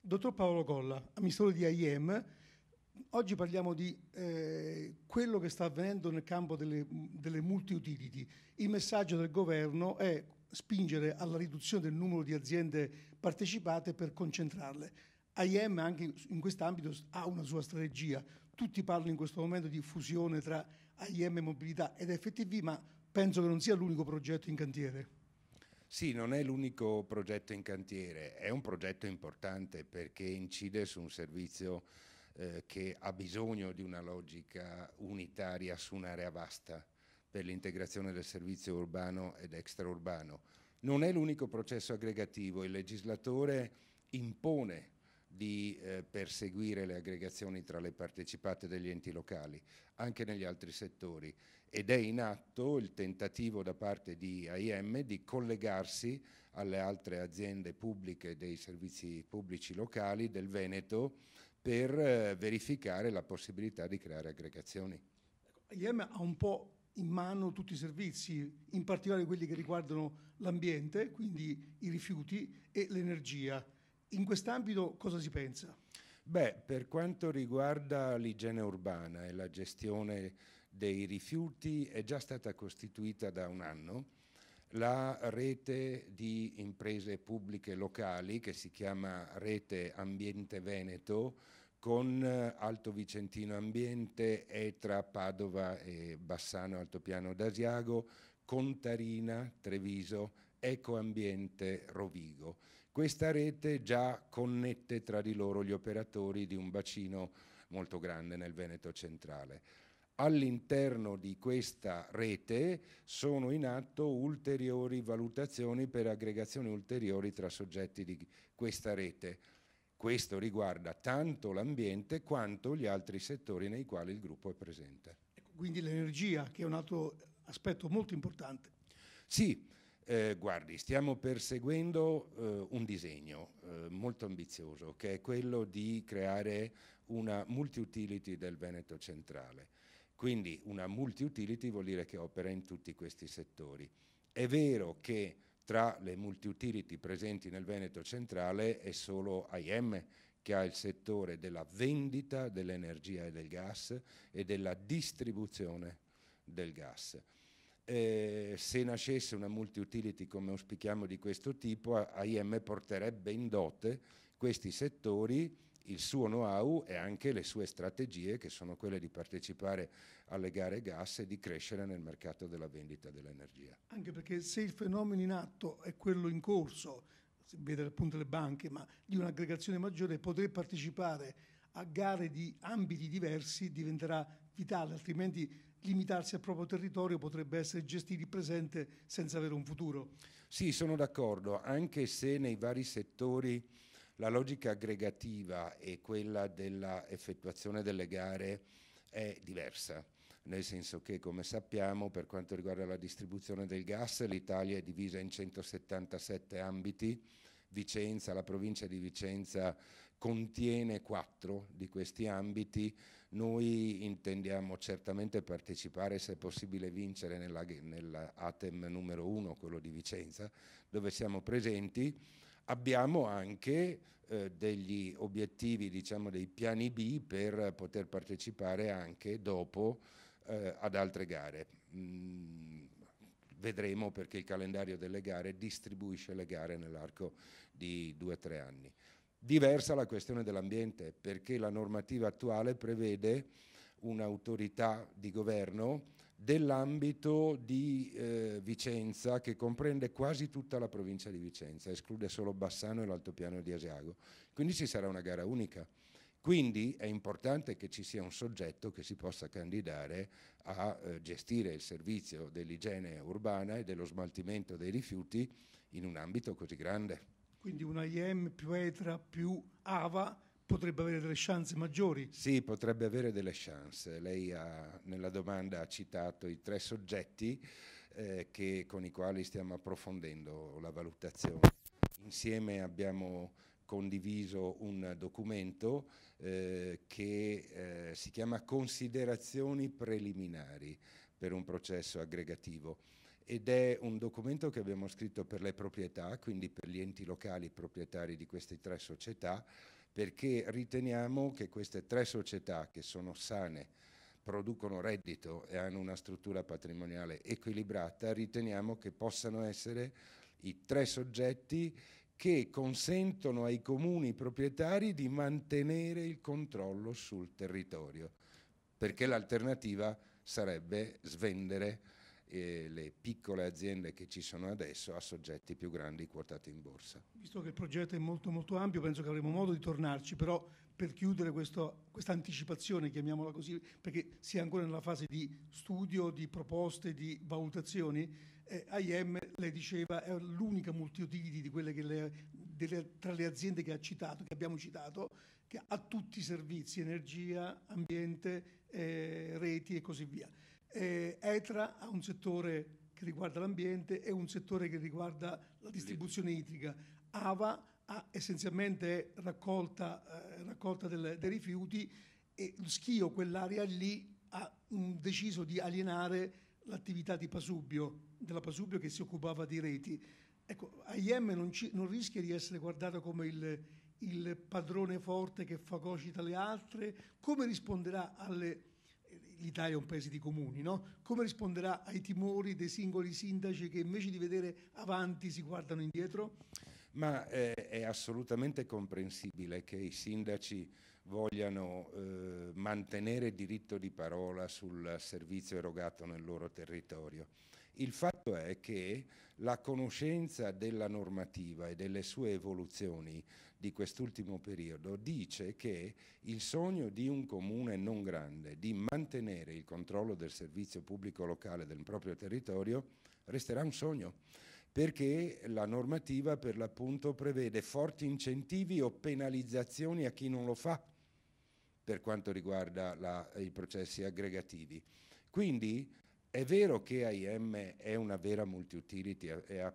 Dottor Paolo Colla, amministratore di IEM, oggi parliamo di eh, quello che sta avvenendo nel campo delle, delle multi-utility. Il messaggio del governo è spingere alla riduzione del numero di aziende partecipate per concentrarle. IEM anche in quest'ambito ha una sua strategia. Tutti parlano in questo momento di fusione tra IEM Mobilità ed FTV, ma penso che non sia l'unico progetto in cantiere. Sì, non è l'unico progetto in cantiere, è un progetto importante perché incide su un servizio eh, che ha bisogno di una logica unitaria su un'area vasta per l'integrazione del servizio urbano ed extraurbano. Non è l'unico processo aggregativo, il legislatore impone di eh, perseguire le aggregazioni tra le partecipate degli enti locali, anche negli altri settori. Ed è in atto il tentativo da parte di AIM di collegarsi alle altre aziende pubbliche dei servizi pubblici locali del Veneto per eh, verificare la possibilità di creare aggregazioni. Ecco, AIM ha un po' in mano tutti i servizi, in particolare quelli che riguardano l'ambiente, quindi i rifiuti e l'energia in quest'ambito cosa si pensa? Beh, per quanto riguarda l'igiene urbana e la gestione dei rifiuti, è già stata costituita da un anno la rete di imprese pubbliche locali che si chiama Rete Ambiente Veneto con Alto Vicentino Ambiente, Etra, Padova e Bassano Altopiano d'Asiago, Contarina, Treviso, Ecoambiente, Rovigo questa rete già connette tra di loro gli operatori di un bacino molto grande nel Veneto centrale. All'interno di questa rete sono in atto ulteriori valutazioni per aggregazioni ulteriori tra soggetti di questa rete. Questo riguarda tanto l'ambiente quanto gli altri settori nei quali il gruppo è presente. Ecco, quindi l'energia, che è un altro aspetto molto importante. Sì, eh, guardi, stiamo perseguendo eh, un disegno eh, molto ambizioso che è quello di creare una multi-utility del Veneto centrale. Quindi una multi-utility vuol dire che opera in tutti questi settori. È vero che tra le multi-utility presenti nel Veneto centrale è solo AIM che ha il settore della vendita dell'energia e del gas e della distribuzione del gas eh, se nascesse una multi-utility come auspichiamo di questo tipo, AIM porterebbe in dote questi settori, il suo know-how e anche le sue strategie che sono quelle di partecipare alle gare gas e di crescere nel mercato della vendita dell'energia. Anche perché se il fenomeno in atto è quello in corso, si vede appunto le banche, ma di un'aggregazione maggiore, poter partecipare a gare di ambiti diversi diventerà vitale, altrimenti limitarsi al proprio territorio potrebbe essere gestire il presente senza avere un futuro. Sì, sono d'accordo, anche se nei vari settori la logica aggregativa e quella dell'effettuazione delle gare è diversa, nel senso che come sappiamo per quanto riguarda la distribuzione del gas l'Italia è divisa in 177 ambiti, Vicenza, la provincia di Vicenza contiene quattro di questi ambiti, noi intendiamo certamente partecipare, se è possibile vincere, nell'ATEM nella numero uno, quello di Vicenza, dove siamo presenti. Abbiamo anche eh, degli obiettivi, diciamo dei piani B per poter partecipare anche dopo eh, ad altre gare. Mm, vedremo perché il calendario delle gare distribuisce le gare nell'arco di due o tre anni. Diversa la questione dell'ambiente, perché la normativa attuale prevede un'autorità di governo dell'ambito di eh, Vicenza che comprende quasi tutta la provincia di Vicenza, esclude solo Bassano e l'altopiano di Asiago. Quindi ci sarà una gara unica. Quindi è importante che ci sia un soggetto che si possa candidare a eh, gestire il servizio dell'igiene urbana e dello smaltimento dei rifiuti in un ambito così grande quindi una IEM più ETRA più AVA potrebbe avere delle chance maggiori? Sì, potrebbe avere delle chance. Lei ha, nella domanda ha citato i tre soggetti eh, che, con i quali stiamo approfondendo la valutazione. Insieme abbiamo condiviso un documento eh, che eh, si chiama Considerazioni preliminari per un processo aggregativo ed è un documento che abbiamo scritto per le proprietà, quindi per gli enti locali proprietari di queste tre società, perché riteniamo che queste tre società che sono sane, producono reddito e hanno una struttura patrimoniale equilibrata, riteniamo che possano essere i tre soggetti che consentono ai comuni proprietari di mantenere il controllo sul territorio, perché l'alternativa sarebbe svendere eh, le piccole aziende che ci sono adesso a soggetti più grandi quotati in borsa. Visto che il progetto è molto molto ampio, penso che avremo modo di tornarci, però per chiudere questo, questa anticipazione, chiamiamola così, perché si è ancora nella fase di studio, di proposte, di valutazioni, eh, AIM, lei diceva, è l'unica multiutility di quelle che le, delle, tra le aziende che ha citato, che abbiamo citato, che ha tutti i servizi, energia, ambiente, eh, reti e così via eh, ETRA ha un settore che riguarda l'ambiente e un settore che riguarda la distribuzione idrica. AVA ha essenzialmente raccolta, eh, raccolta del, dei rifiuti e Schio, quell'area lì, ha mh, deciso di alienare l'attività di Pasubio, della Pasubio che si occupava di reti. Ecco, AIM non, ci, non rischia di essere guardata come il, il padrone forte che fagocita le altre, come risponderà alle l'Italia è un paese di comuni, no? come risponderà ai timori dei singoli sindaci che invece di vedere avanti si guardano indietro? Ma eh, è assolutamente comprensibile che i sindaci vogliano eh, mantenere diritto di parola sul servizio erogato nel loro territorio. Il fatto è che la conoscenza della normativa e delle sue evoluzioni di quest'ultimo periodo dice che il sogno di un comune non grande di mantenere il controllo del servizio pubblico locale del proprio territorio resterà un sogno perché la normativa per l'appunto prevede forti incentivi o penalizzazioni a chi non lo fa per quanto riguarda la, i processi aggregativi. Quindi è vero che AIM è una vera multi-utility e ha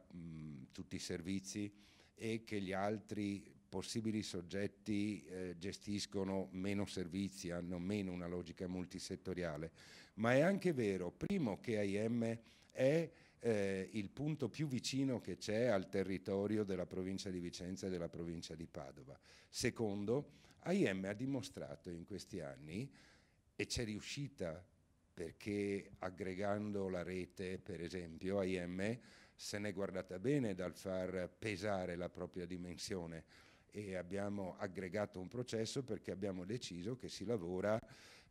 tutti i servizi e che gli altri possibili soggetti eh, gestiscono meno servizi, hanno meno una logica multisettoriale, ma è anche vero, primo, che AIM è eh, il punto più vicino che c'è al territorio della provincia di Vicenza e della provincia di Padova. Secondo, AIM ha dimostrato in questi anni, e c'è riuscita perché aggregando la rete, per esempio, AIM se n'è guardata bene dal far pesare la propria dimensione e abbiamo aggregato un processo perché abbiamo deciso che si lavora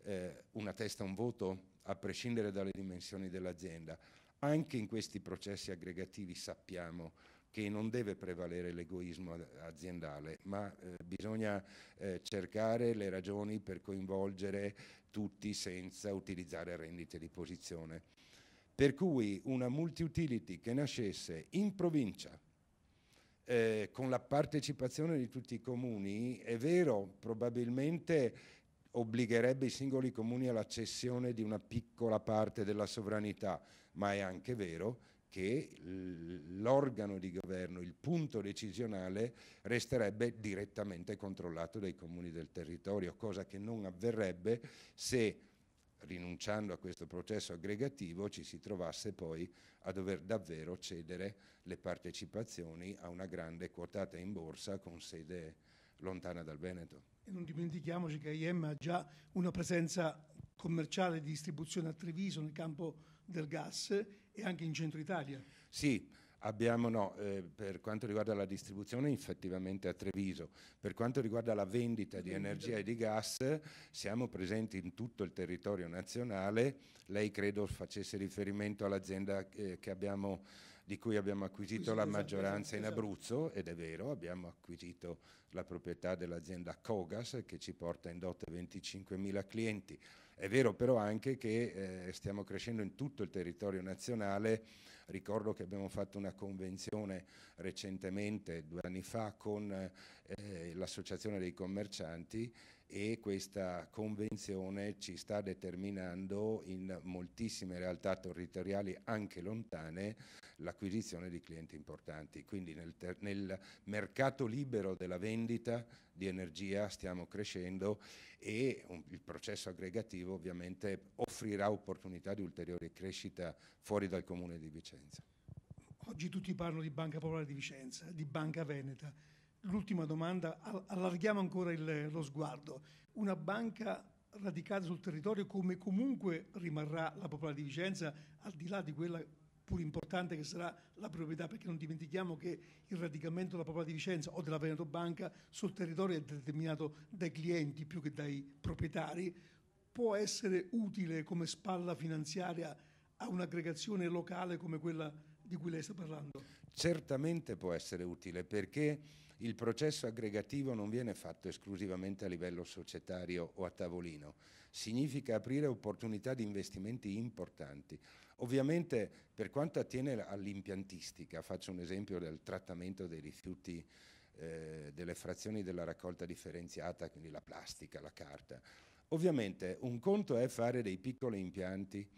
eh, una testa un voto a prescindere dalle dimensioni dell'azienda. Anche in questi processi aggregativi sappiamo che non deve prevalere l'egoismo aziendale, ma eh, bisogna eh, cercare le ragioni per coinvolgere tutti senza utilizzare rendite di posizione. Per cui una multi-utility che nascesse in provincia, eh, con la partecipazione di tutti i comuni, è vero, probabilmente obbligherebbe i singoli comuni alla cessione di una piccola parte della sovranità, ma è anche vero che l'organo di governo, il punto decisionale, resterebbe direttamente controllato dai comuni del territorio, cosa che non avverrebbe se rinunciando a questo processo aggregativo ci si trovasse poi a dover davvero cedere le partecipazioni a una grande quotata in borsa con sede lontana dal Veneto. E non dimentichiamoci che IEM ha già una presenza commerciale di distribuzione a Treviso nel campo del gas e anche in centro Italia. Sì, Abbiamo, no, eh, per quanto riguarda la distribuzione effettivamente a Treviso, per quanto riguarda la vendita di energia e di gas siamo presenti in tutto il territorio nazionale, lei credo facesse riferimento all'azienda eh, abbiamo, di cui abbiamo acquisito la esatto, maggioranza esatto, in esatto. Abruzzo ed è vero, abbiamo acquisito la proprietà dell'azienda Cogas che ci porta in dote 25.000 clienti. È vero però anche che eh, stiamo crescendo in tutto il territorio nazionale, ricordo che abbiamo fatto una convenzione recentemente, due anni fa, con eh, l'Associazione dei commercianti e questa convenzione ci sta determinando in moltissime realtà territoriali anche lontane l'acquisizione di clienti importanti. Quindi nel, nel, mercato libero della vendita di energia stiamo crescendo e un, il processo aggregativo ovviamente offrirà opportunità di ulteriore crescita fuori dal comune di Vicenza. Oggi tutti parlano di Banca Popolare di Vicenza, di Banca Veneta L'ultima domanda, allarghiamo ancora il, lo sguardo. Una banca radicata sul territorio come comunque rimarrà la Popolare di Vicenza, al di là di quella pur importante che sarà la proprietà, perché non dimentichiamo che il radicamento della Popolare di Vicenza o della Veneto Banca sul territorio è determinato dai clienti più che dai proprietari, può essere utile come spalla finanziaria a un'aggregazione locale come quella di cui lei sta parlando? Certamente può essere utile perché il processo aggregativo non viene fatto esclusivamente a livello societario o a tavolino, significa aprire opportunità di investimenti importanti. Ovviamente per quanto attiene all'impiantistica, faccio un esempio del trattamento dei rifiuti eh, delle frazioni della raccolta differenziata, quindi la plastica, la carta, ovviamente un conto è fare dei piccoli impianti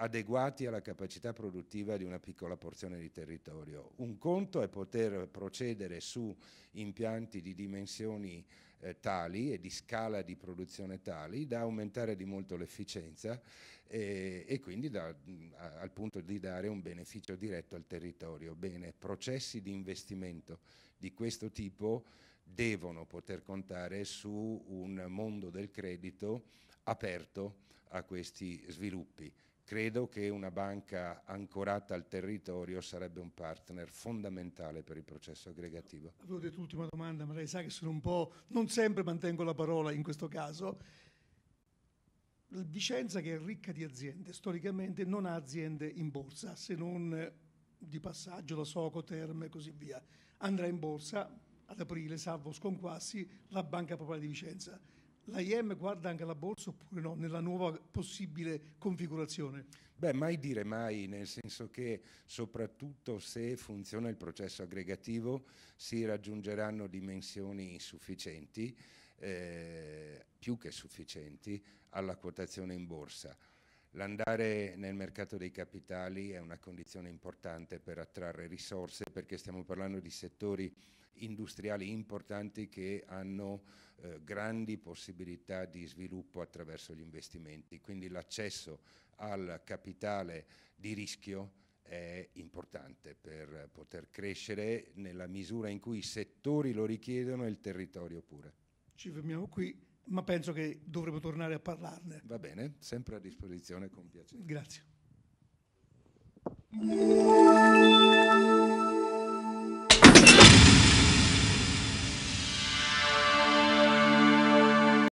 adeguati alla capacità produttiva di una piccola porzione di territorio. Un conto è poter procedere su impianti di dimensioni eh, tali e di scala di produzione tali da aumentare di molto l'efficienza e, eh, e, quindi da, a, al punto di dare un beneficio diretto al territorio. Bene, processi di investimento di questo tipo devono poter contare su un mondo del credito aperto a questi sviluppi credo che una banca ancorata al territorio sarebbe un partner fondamentale per il processo aggregativo. Avevo detto l'ultima domanda, ma lei sa che sono un po', non sempre mantengo la parola in questo caso. Vicenza che è ricca di aziende, storicamente non ha aziende in borsa, se non eh, di passaggio la Soco, Terme e così via. Andrà in borsa ad aprile, salvo sconquassi, la Banca Popolare di Vicenza la guarda anche la borsa oppure no, nella nuova possibile configurazione? Beh, mai dire mai, nel senso che soprattutto se funziona il processo aggregativo si raggiungeranno dimensioni sufficienti, eh, più che sufficienti, alla quotazione in borsa. L'andare nel mercato dei capitali è una condizione importante per attrarre risorse perché stiamo parlando di settori industriali importanti che hanno eh, grandi possibilità di sviluppo attraverso gli investimenti, quindi l'accesso al capitale di rischio è importante per poter crescere nella misura in cui i settori lo richiedono e il territorio pure. Ci fermiamo qui ma penso che dovremmo tornare a parlarne. Va bene, sempre a disposizione con piacere. Grazie.